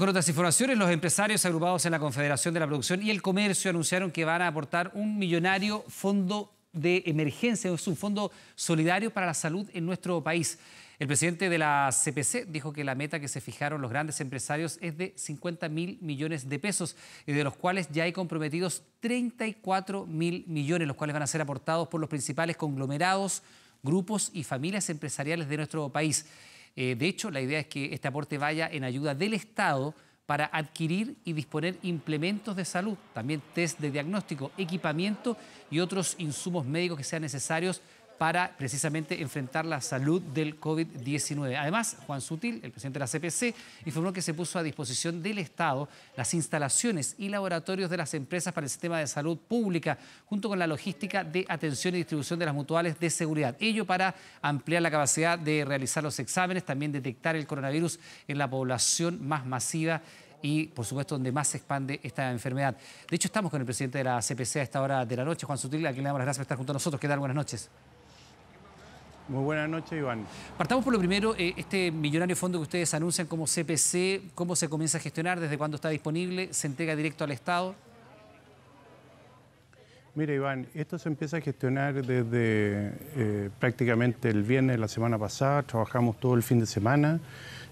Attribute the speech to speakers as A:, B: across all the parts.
A: Con otras informaciones, los empresarios agrupados en la Confederación de la Producción y el Comercio anunciaron que van a aportar un millonario fondo de emergencia, es un fondo solidario para la salud en nuestro país. El presidente de la CPC dijo que la meta que se fijaron los grandes empresarios es de 50 mil millones de pesos, de los cuales ya hay comprometidos 34 mil millones, los cuales van a ser aportados por los principales conglomerados, grupos y familias empresariales de nuestro país. Eh, de hecho, la idea es que este aporte vaya en ayuda del Estado para adquirir y disponer implementos de salud, también test de diagnóstico, equipamiento y otros insumos médicos que sean necesarios para precisamente enfrentar la salud del COVID-19. Además, Juan Sutil, el presidente de la CPC, informó que se puso a disposición del Estado las instalaciones y laboratorios de las empresas para el sistema de salud pública, junto con la logística de atención y distribución de las mutuales de seguridad. Ello para ampliar la capacidad de realizar los exámenes, también detectar el coronavirus en la población más masiva y, por supuesto, donde más se expande esta enfermedad. De hecho, estamos con el presidente de la CPC a esta hora de la noche, Juan Sutil, a quien le damos las gracias por estar junto a nosotros. ¿Qué tal? Buenas noches.
B: Muy buenas noches,
A: Iván. Partamos por lo primero, eh, este millonario fondo que ustedes anuncian como CPC, ¿cómo se comienza a gestionar? ¿Desde cuándo está disponible? ¿Se entrega directo al Estado?
B: Mira, Iván, esto se empieza a gestionar desde eh, prácticamente el viernes de la semana pasada, trabajamos todo el fin de semana,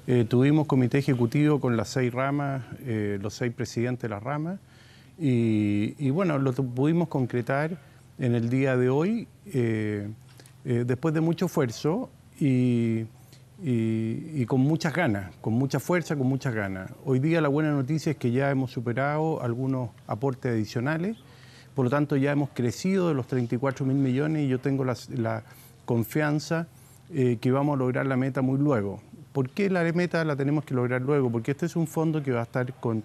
B: eh, tuvimos comité ejecutivo con las seis ramas, los seis presidentes de las ramas, y, bueno, lo pudimos concretar en el día de hoy. Eh, después de mucho esfuerzo y, con muchas ganas, con mucha fuerza, con muchas ganas. Hoy día la buena noticia es que ya hemos superado algunos aportes adicionales, por lo tanto ya hemos crecido de los 34 mil millones y yo tengo la, confianza eh, que vamos a lograr la meta muy luego. ¿Por qué la meta la tenemos que lograr luego? Porque este es un fondo que va a estar con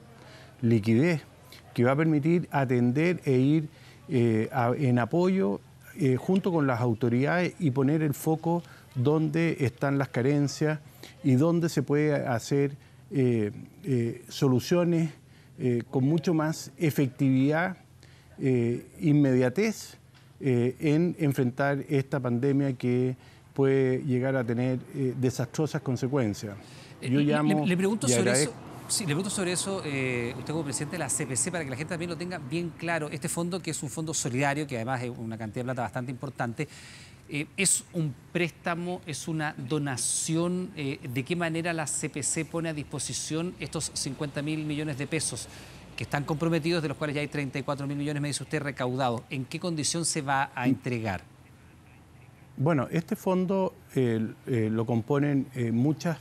B: liquidez, que va a permitir atender e ir eh, en apoyo eh, junto con las autoridades y poner el foco donde están las carencias y dónde se puede hacer eh, eh, soluciones con mucho más efectividad, inmediatez en enfrentar esta pandemia que puede llegar a tener desastrosas consecuencias. le, le pregunto sobre eso
A: Sí, le pregunto sobre eso, eh, usted como presidente de la CPC, para que la gente también lo tenga bien claro, este fondo que es un fondo solidario, que además es una cantidad de plata bastante importante, eh, ¿es un préstamo, es una donación? Eh, ¿De qué manera la CPC pone a disposición estos 50 mil millones de pesos que están comprometidos, de los cuales ya hay 34 mil millones, me dice usted, recaudados? ¿En qué condición se va a entregar?
B: Bueno, este fondo lo componen muchas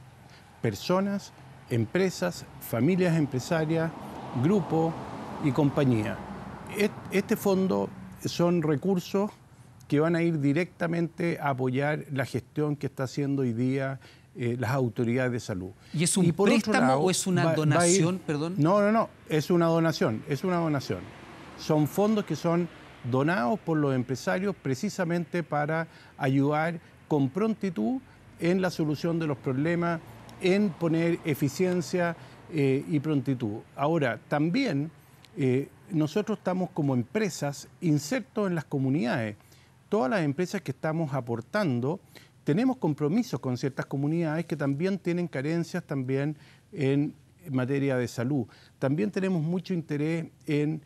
B: personas, empresas, familias empresarias, grupos y compañía. Este fondo son recursos que van a ir directamente a apoyar la gestión que está haciendo hoy día eh, las autoridades de salud.
A: ¿Y es un préstamo o es una donación?
B: perdón. No, no, no, es una donación, es una donación. Son fondos que son donados por los empresarios precisamente para ayudar con prontitud en la solución de los problemas en poner eficiencia eh, y prontitud. Ahora, también eh, nosotros estamos como empresas insertos en las comunidades. Todas las empresas que estamos aportando tenemos compromisos con ciertas comunidades que también tienen carencias también en materia de salud. También tenemos mucho interés en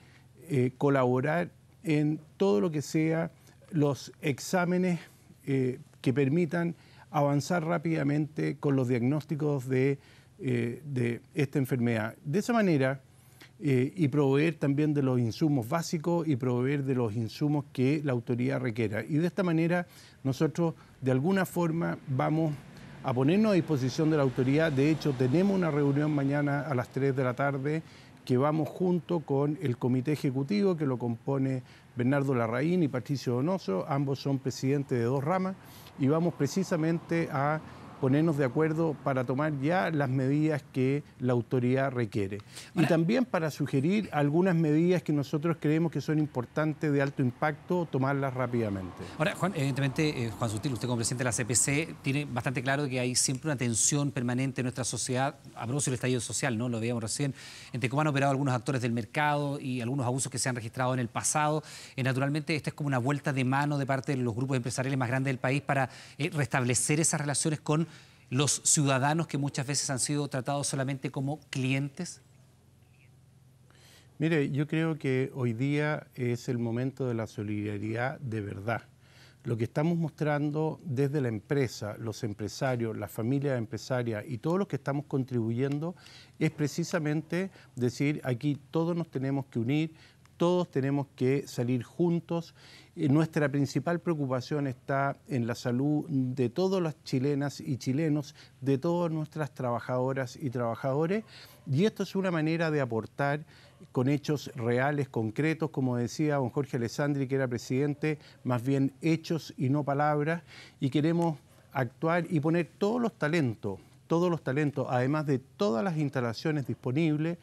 B: eh, colaborar en todo lo que sea los exámenes que permitan avanzar rápidamente con los diagnósticos de, eh, esta enfermedad. De esa manera, eh, y proveer también de los insumos básicos y proveer de los insumos que la autoridad requiera. Y de esta manera nosotros de alguna forma vamos a ponernos a disposición de la autoridad. De hecho, tenemos una reunión mañana a las 3 de la tarde que vamos junto con el comité ejecutivo que lo compone Bernardo Larraín y Patricio Donoso. Ambos son presidentes de dos ramas y vamos precisamente a ponernos de acuerdo para tomar ya las medidas que la autoridad requiere. y también para sugerir algunas medidas que nosotros creemos que son importantes de alto impacto, tomarlas rápidamente.
A: Ahora, Juan, evidentemente, eh, Juan Sutil, usted como presidente de la CPC, tiene bastante claro que hay siempre una tensión permanente en nuestra sociedad, a propósito del estallido social, ¿no? Lo veíamos recién, entre cómo han operado algunos actores del mercado y algunos abusos que se han registrado en el pasado. Eh, naturalmente, esta es como una vuelta de mano de parte de los grupos empresariales más grandes del país para eh, restablecer esas relaciones con los ciudadanos que muchas veces han sido tratados solamente como clientes?
B: Mire, yo creo que hoy día es el momento de la solidaridad de verdad. Lo que estamos mostrando desde la empresa, los empresarios, la familia empresaria y todos los que estamos contribuyendo es precisamente decir, aquí todos nos tenemos que unir, todos tenemos que salir juntos eh, nuestra principal preocupación está en la salud de todas las chilenas y chilenos, de todas nuestras trabajadoras y trabajadores. Y esto es una manera de aportar con hechos reales, concretos, como decía don Jorge Alessandri, que era presidente, más bien hechos y no palabras. Y queremos actuar y poner todos los talentos, todos los talentos, además de todas las instalaciones disponibles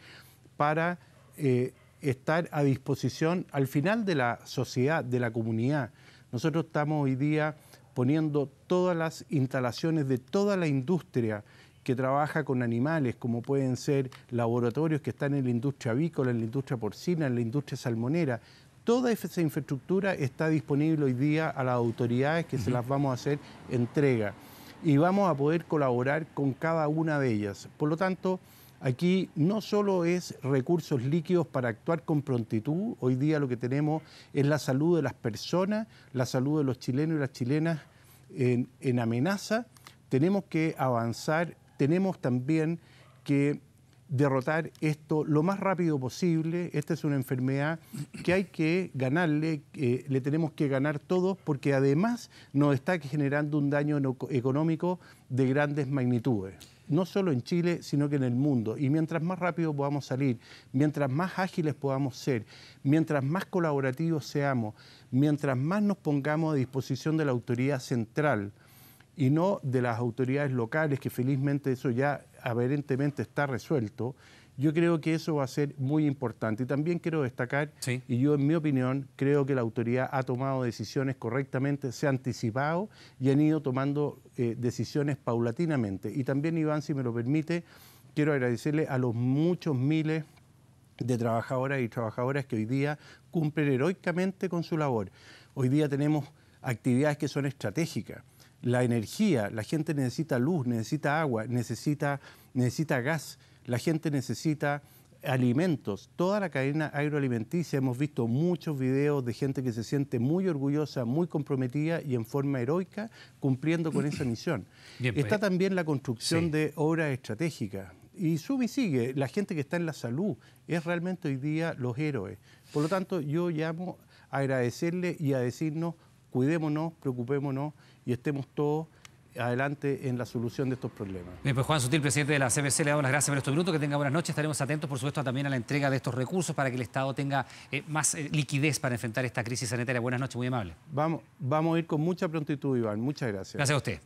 B: para... Eh, estar a disposición al final de la sociedad, de la comunidad. Nosotros estamos hoy día poniendo todas las instalaciones de toda la industria que trabaja con animales, como pueden ser laboratorios que están en la industria avícola, en la industria porcina, en la industria salmonera. Toda esa infraestructura está disponible hoy día a las autoridades que se las vamos a hacer entrega y vamos a poder colaborar con cada una de ellas. Por lo tanto, Aquí no solo es recursos líquidos para actuar con prontitud, hoy día lo que tenemos es la salud de las personas, la salud de los chilenos y las chilenas en, amenaza, tenemos que avanzar, tenemos también que derrotar esto lo más rápido posible. Esta es una enfermedad que hay que ganarle, le tenemos que ganar todos, porque además nos está generando un daño económico de grandes magnitudes no solo en Chile, sino que en el mundo. Y mientras más rápido podamos salir, mientras más ágiles podamos ser, mientras más colaborativos seamos, mientras más nos pongamos a disposición de la autoridad central y no de las autoridades locales, que felizmente eso ya aparentemente está resuelto, yo creo que eso va a ser muy importante. Y también quiero destacar, y yo en mi opinión creo que la autoridad ha tomado decisiones correctamente, se ha anticipado y han ido tomando eh, decisiones paulatinamente. Y también, Iván, si me lo permite, quiero agradecerle a los muchos miles de trabajadoras y trabajadoras que hoy día cumplen heroicamente con su labor. Hoy día tenemos actividades que son estratégicas la energía, la gente necesita luz, necesita agua, necesita, necesita gas. La gente necesita alimentos, toda la cadena agroalimenticia. Hemos visto muchos videos de gente que se siente muy orgullosa, muy comprometida y en forma heroica cumpliendo con esa misión. Está pues, eh, también la construcción de obras estratégicas. Y sube y sigue, la gente que está en la salud es realmente hoy día los héroes. Por lo tanto, yo llamo a agradecerle y a decirnos, cuidémonos, preocupémonos y estemos todos adelante en la solución de estos problemas.
A: Bien, pues Juan Sutil, presidente de la CBC, le damos las gracias por nuestro minuto. que tenga buenas noches, estaremos atentos, por supuesto, también a la entrega de estos recursos para que el Estado tenga eh, más eh, liquidez para enfrentar esta crisis sanitaria. Buenas noches, muy amable.
B: Vamos, vamos a ir con mucha prontitud, Iván. Muchas gracias. Gracias a usted.